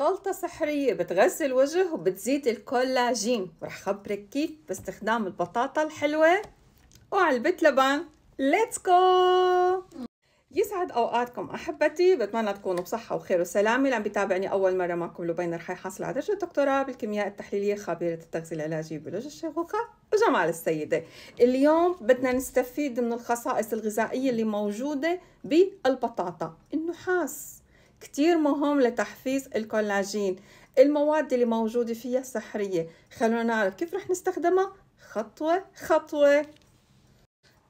خلطة سحرية بتغذي الوجه وبتزيد الكولاجين ورح خبرك كيف باستخدام البطاطا الحلوة وعلبة لبن ليتس جو يسعد اوقاتكم احبتي بتمنى تكونوا بصحه وخير وسلامه اللي عم بيتابعني اول مره معكم لبين رح يحصل على درجه دكتوراه بالكيمياء التحليليه خبيره التغذيه العلاجيه ببيولوجيا الشيخوخه وجمال السيده اليوم بدنا نستفيد من الخصائص الغذائيه اللي موجوده بالبطاطا النحاس كتير مهم لتحفيز الكولاجين المواد اللي موجودة فيها سحرية خلونا نعرف كيف رح نستخدمها خطوة خطوة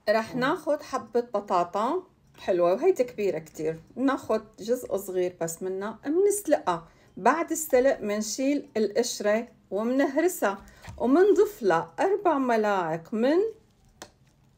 رح ناخد حبة بطاطا حلوة وهيدي كبيرة كتير ناخد جزء صغير بس منها منسلقها بعد السلق منشيل القشرة ومنهرسها ومنضيف لها أربع ملاعق من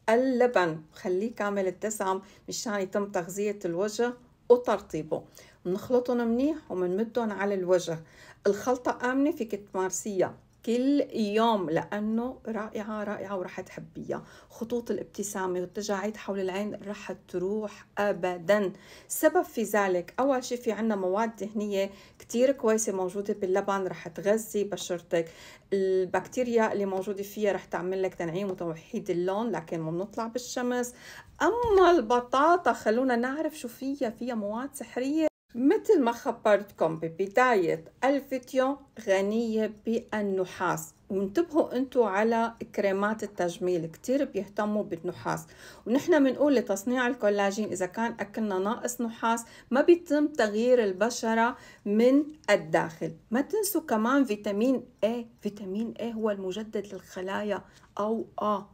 اللبن خليه كامل الدسم مشان يتم تغذية الوجه وترطيبه نخلطهم منيح ومنمدهم على الوجه الخلطة آمنة فيك تمارسيها كل يوم لأنه رائعة رائعة ورح تحبيها خطوط الابتسامة والتجاعيد حول العين رح تروح أبدا سبب في ذلك أول شيء في عنا مواد دهنية كثير كويسة موجودة باللبن رح تغذي بشرتك البكتيريا اللي موجودة فيها رح تعمل لك تنعيم وتوحيد اللون لكن ما بنطلع بالشمس أما البطاطا خلونا نعرف شو فيها فيها مواد سحرية مثل ما خبرتكم ببداية الفيديو غنية بالنحاس وانتبهوا انتوا على كريمات التجميل كتير بيهتموا بالنحاس ونحن بنقول لتصنيع الكولاجين اذا كان اكلنا ناقص نحاس ما بيتم تغيير البشرة من الداخل ما تنسوا كمان فيتامين A فيتامين A هو المجدد للخلايا او A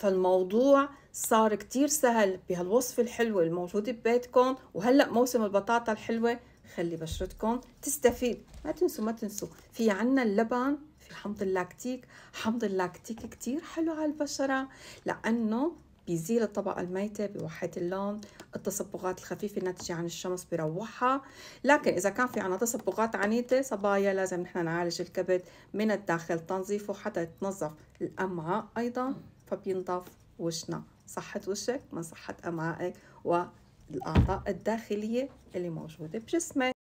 فالموضوع صار كتير سهل بهالوصفة الحلوة الموجودة ببيتكم وهلأ موسم البطاطا الحلوة خلي بشرتكم تستفيد ما تنسوا ما تنسوا في عنا اللبن في حمض اللاكتيك حمض اللاكتيك كتير حلو على البشرة لأنه بيزيل الطبقة الميتة بيوحد اللون التصبغات الخفيفة الناتجة عن الشمس بروحها لكن إذا كان في عنا تصبغات عنيدة صبايا لازم نحن نعالج الكبد من الداخل تنظيفه حتى يتنظف الأمعاء أيضا فبينضف وشنا صحة وشك من صحة أمعائك والأعضاء الداخلية اللي موجودة بجسمك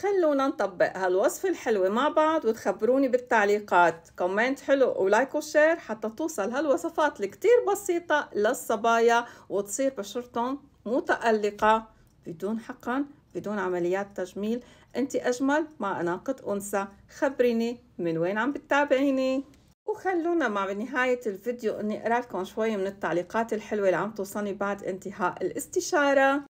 خلونا نطبق هالوصفة الحلوة مع بعض وتخبروني بالتعليقات كومنت حلو ولايك وشير حتى توصل هالوصفات الكتير بسيطة للصبايا وتصير بشرتهم متألقة بدون حقن بدون عمليات تجميل انت أجمل ما اناقة أنثى خبريني من وين عم بتتابعيني وخلونا مع نهاية الفيديو اني اقرا لكم شوي من التعليقات الحلوة اللي عم توصلني بعد انتهاء الاستشارة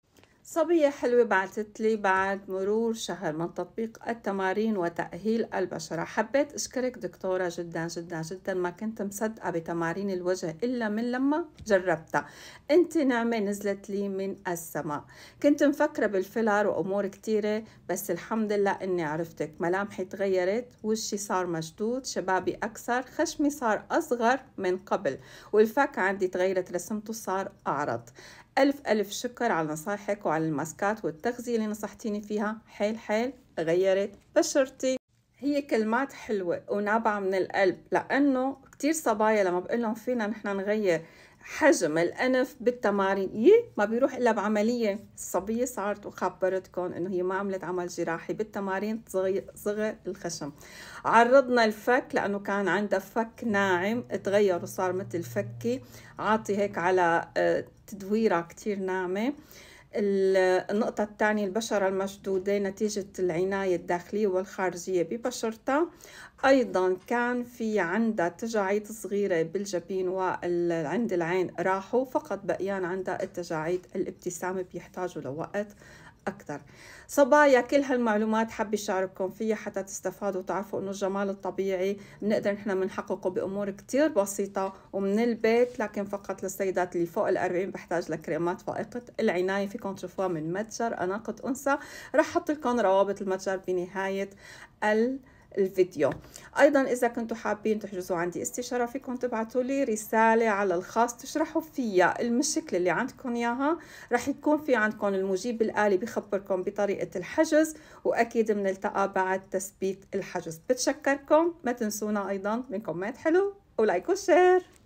صبية حلوة بعثت لي بعد مرور شهر من تطبيق التمارين وتأهيل البشرة حبيت أشكرك دكتورة جدا جدا جدا ما كنت مصدقة بتمارين الوجه إلا من لما جربتها أنت نعمة نزلت لي من السماء كنت مفكرة بالفيلر وأمور كتيرة بس الحمد لله أني عرفتك ملامحي تغيرت وشي صار مشدود شبابي أكثر خشمي صار أصغر من قبل والفك عندي تغيرت رسمته صار أعرض ألف ألف شكر على نصايحك وعلى الماسكات والتغذية اللي نصحتيني فيها حيل حيل غيرت بشرتي هي كلمات حلوة ونابعة من القلب لأنه كتير صبايا لما بقول لهم فينا نحن نغير حجم الأنف بالتمارين يي ما بيروح إلا بعملية الصبية صارت وخبرتكم إنه هي ما عملت عمل جراحي بالتمارين صغر الخشم عرضنا الفك لأنه كان عندها فك ناعم تغير وصار مثل فكي عاطي هيك على آه، تدويرة كتير ناعمة النقطة الثانية البشرة المشدودة نتيجة العناية الداخلية والخارجية ببشرتها أيضا كان في عندها تجاعيد صغيرة بالجبين وعند العين راحوا فقط بقيان عندها التجاعيد الابتسامة بيحتاجوا لوقت أكثر صبايا كل هالمعلومات حابة شارككم فيها حتى تستفادوا وتعرفوا إنه الجمال الطبيعي بنقدر نحن بنحققه بأمور كتير بسيطة ومن البيت لكن فقط للسيدات اللي فوق الأربعين بحتاج لكريمات فائقة العناية فيكم تشوفوها من متجر أناقة أنثى رح أحط لكم روابط المتجر بنهاية ال الفيديو ايضا اذا كنتوا حابين تحجزوا عندي استشاره فيكم تبعتوا لي رساله على الخاص تشرحوا فيها المشكله اللي عندكم اياها رح يكون في عندكم المجيب الالي بخبركم بطريقه الحجز واكيد بنلتقى بعد تثبيت الحجز بتشكركم ما تنسونا ايضا من كومنت حلو ولايك وشير